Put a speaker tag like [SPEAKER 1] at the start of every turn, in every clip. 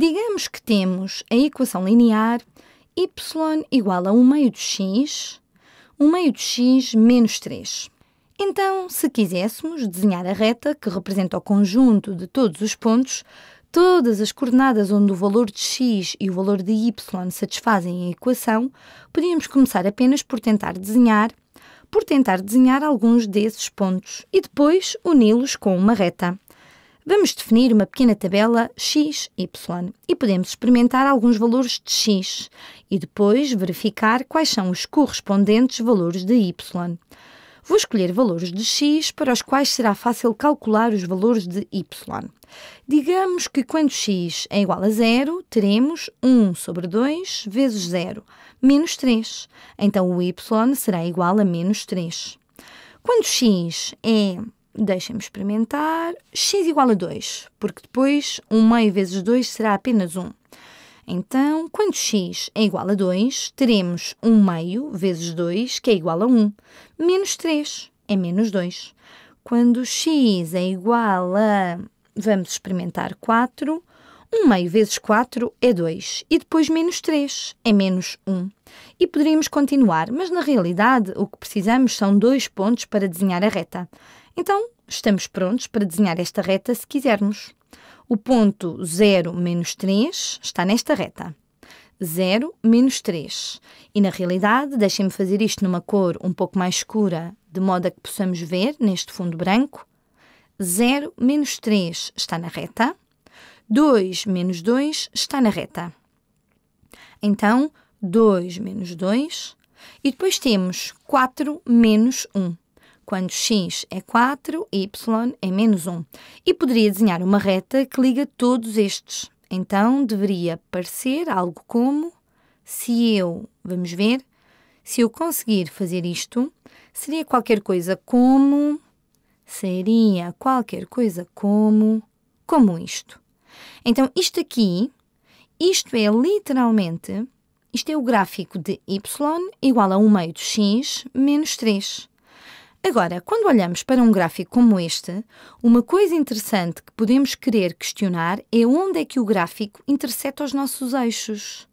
[SPEAKER 1] Digamos que temos a equação linear y igual a 1 meio de x, 1 meio de x menos 3. Então, se quiséssemos desenhar a reta que representa o conjunto de todos os pontos, todas as coordenadas onde o valor de x e o valor de y satisfazem a equação, podíamos começar apenas por tentar desenhar, por tentar desenhar alguns desses pontos e depois uni-los com uma reta. Vamos definir uma pequena tabela x, y e podemos experimentar alguns valores de x e depois verificar quais são os correspondentes valores de y. Vou escolher valores de x para os quais será fácil calcular os valores de y. Digamos que quando x é igual a zero, teremos 1 sobre 2 vezes 0, menos 3. Então o y será igual a menos 3. Quando x é Deixem-me experimentar. x igual a 2, porque depois 1 meio vezes 2 será apenas 1. Então, quando x é igual a 2, teremos 1 meio vezes 2, que é igual a 1. Menos 3 é menos 2. Quando x é igual a... Vamos experimentar 4, 4. 1 meio vezes 4 é 2 e depois menos 3 é menos 1. E poderíamos continuar, mas na realidade o que precisamos são dois pontos para desenhar a reta. Então, estamos prontos para desenhar esta reta se quisermos. O ponto 0 menos 3 está nesta reta. 0 menos 3. E na realidade, deixem-me fazer isto numa cor um pouco mais escura, de modo a que possamos ver neste fundo branco. 0 menos 3 está na reta. 2 menos 2 está na reta. Então, 2 menos 2. E depois temos 4 menos 1. Quando x é 4, y é menos 1. E poderia desenhar uma reta que liga todos estes. Então, deveria parecer algo como se eu, vamos ver, se eu conseguir fazer isto, seria qualquer coisa como, seria qualquer coisa como, como isto. Então, isto aqui, isto é literalmente, isto é o gráfico de y igual a 1 meio de x menos 3. Agora, quando olhamos para um gráfico como este, uma coisa interessante que podemos querer questionar é onde é que o gráfico interseta os nossos eixos.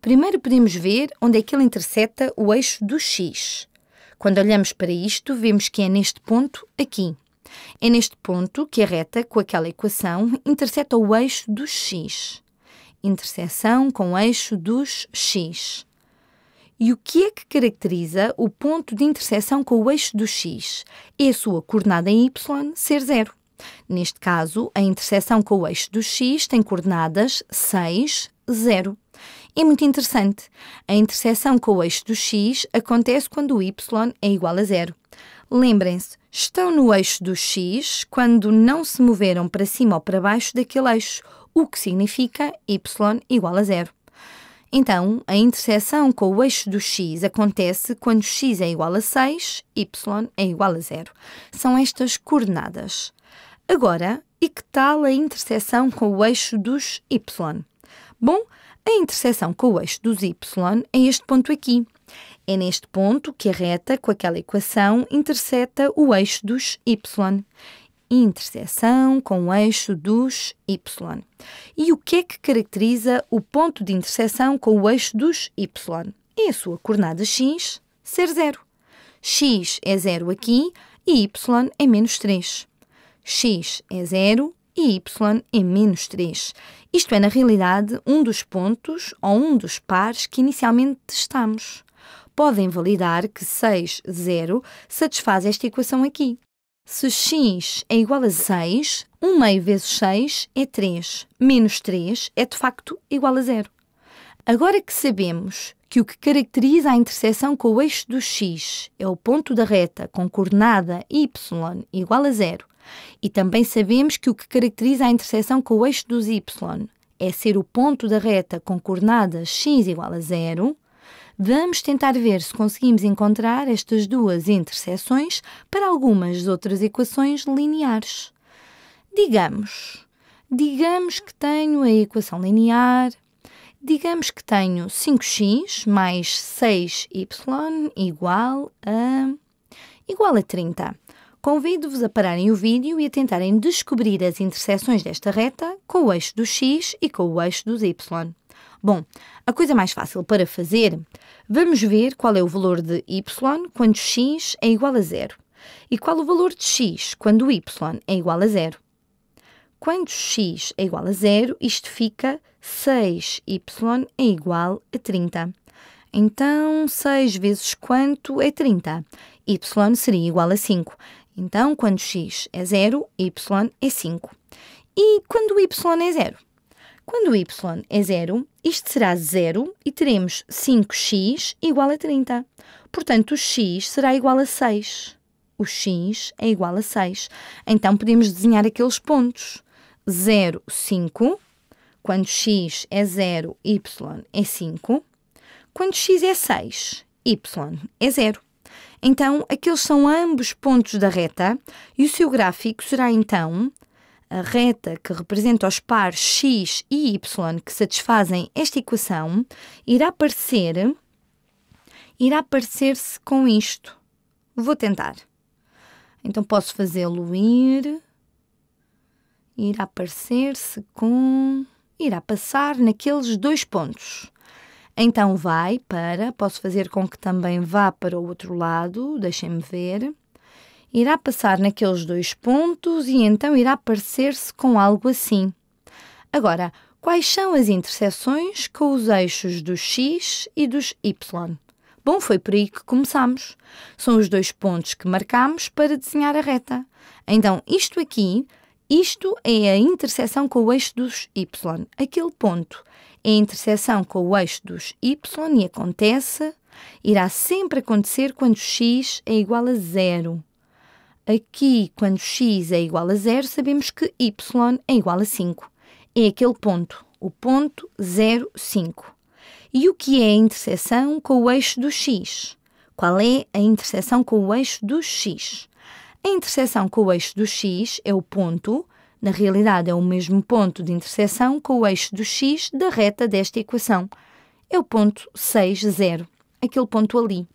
[SPEAKER 1] Primeiro podemos ver onde é que ele interseta o eixo do x. Quando olhamos para isto, vemos que é neste ponto aqui. É neste ponto que a reta com aquela equação intercepta o eixo do x. Interseção com o eixo dos x. E o que é que caracteriza o ponto de interseção com o eixo do x? É a sua coordenada em y ser zero. Neste caso, a interseção com o eixo do x tem coordenadas 6, 0. É muito interessante. A interseção com o eixo do x acontece quando o y é igual a zero. Lembrem-se, estão no eixo do x quando não se moveram para cima ou para baixo daquele eixo, o que significa y igual a zero. Então, a interseção com o eixo do x acontece quando x é igual a 6, y é igual a zero. São estas coordenadas. Agora, e que tal a interseção com o eixo dos y? Bom, a interseção com o eixo dos y é este ponto aqui, é neste ponto que a reta com aquela equação interseta o eixo dos y. Interseção com o eixo dos y. E o que é que caracteriza o ponto de interseção com o eixo dos y? É a sua coordenada x ser zero. x é zero aqui e y é menos 3. x é zero e y é menos 3. Isto é, na realidade, um dos pontos ou um dos pares que inicialmente testamos podem validar que 6, 0 satisfaz esta equação aqui. Se x é igual a 6, 1 meio vezes 6 é 3, menos 3 é de facto igual a zero. Agora que sabemos que o que caracteriza a interseção com o eixo do x é o ponto da reta com coordenada y igual a zero, e também sabemos que o que caracteriza a interseção com o eixo dos y é ser o ponto da reta com coordenada x igual a zero, Vamos tentar ver se conseguimos encontrar estas duas interseções para algumas outras equações lineares. Digamos, digamos que tenho a equação linear, digamos que tenho 5x mais 6y igual a, igual a 30. Convido-vos a pararem o vídeo e a tentarem descobrir as interseções desta reta com o eixo do x e com o eixo dos y. Bom, a coisa mais fácil para fazer, vamos ver qual é o valor de y quando x é igual a zero e qual o valor de x quando y é igual a zero. Quando x é igual a zero, isto fica 6y é igual a 30. Então, 6 vezes quanto é 30? y seria igual a 5. Então, quando x é zero, y é 5. E quando y é zero? Quando y é zero, isto será zero e teremos 5x igual a 30. Portanto, o x será igual a 6. O x é igual a 6. Então, podemos desenhar aqueles pontos. 0, 5. Quando x é 0, y é 5. Quando x é 6, y é 0. Então, aqueles são ambos pontos da reta e o seu gráfico será então a reta que representa os pares x e y que satisfazem esta equação irá parecer irá parecer-se com isto. Vou tentar. Então posso fazê-lo ir irá parecer-se com irá passar naqueles dois pontos. Então vai para, posso fazer com que também vá para o outro lado, deixem-me ver irá passar naqueles dois pontos e então irá parecer-se com algo assim. Agora, quais são as interseções com os eixos dos x e dos y? Bom, foi por aí que começamos. São os dois pontos que marcamos para desenhar a reta. Então, isto aqui, isto é a interseção com o eixo dos y. Aquele ponto é a interseção com o eixo dos y e acontece, irá sempre acontecer quando x é igual a zero. Aqui, quando x é igual a zero, sabemos que y é igual a 5. É aquele ponto, o ponto 0, 5. E o que é a interseção com o eixo do x? Qual é a interseção com o eixo do x? A interseção com o eixo do x é o ponto, na realidade é o mesmo ponto de interseção com o eixo do x da reta desta equação. É o ponto 6, 0, aquele ponto ali.